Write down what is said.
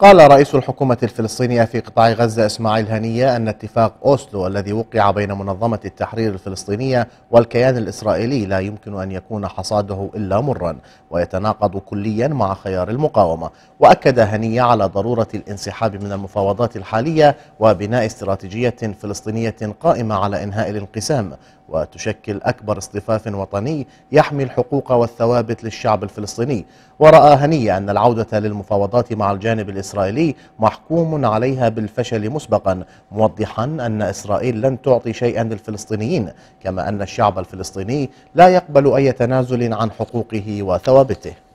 قال رئيس الحكومة الفلسطينية في قطاع غزة إسماعيل هنية أن اتفاق أوسلو الذي وقع بين منظمة التحرير الفلسطينية والكيان الإسرائيلي لا يمكن أن يكون حصاده إلا مرا ويتناقض كليا مع خيار المقاومة وأكد هنية على ضرورة الانسحاب من المفاوضات الحالية وبناء استراتيجية فلسطينية قائمة على إنهاء الانقسام وتشكل أكبر اصطفاف وطني يحمي الحقوق والثوابت للشعب الفلسطيني ورأى هنية أن العودة للمفاوضات مع الجانب الإسرائيلي محكوم عليها بالفشل مسبقا موضحا أن إسرائيل لن تعطي شيئا للفلسطينيين كما أن الشعب الفلسطيني لا يقبل أي تنازل عن حقوقه وثوابته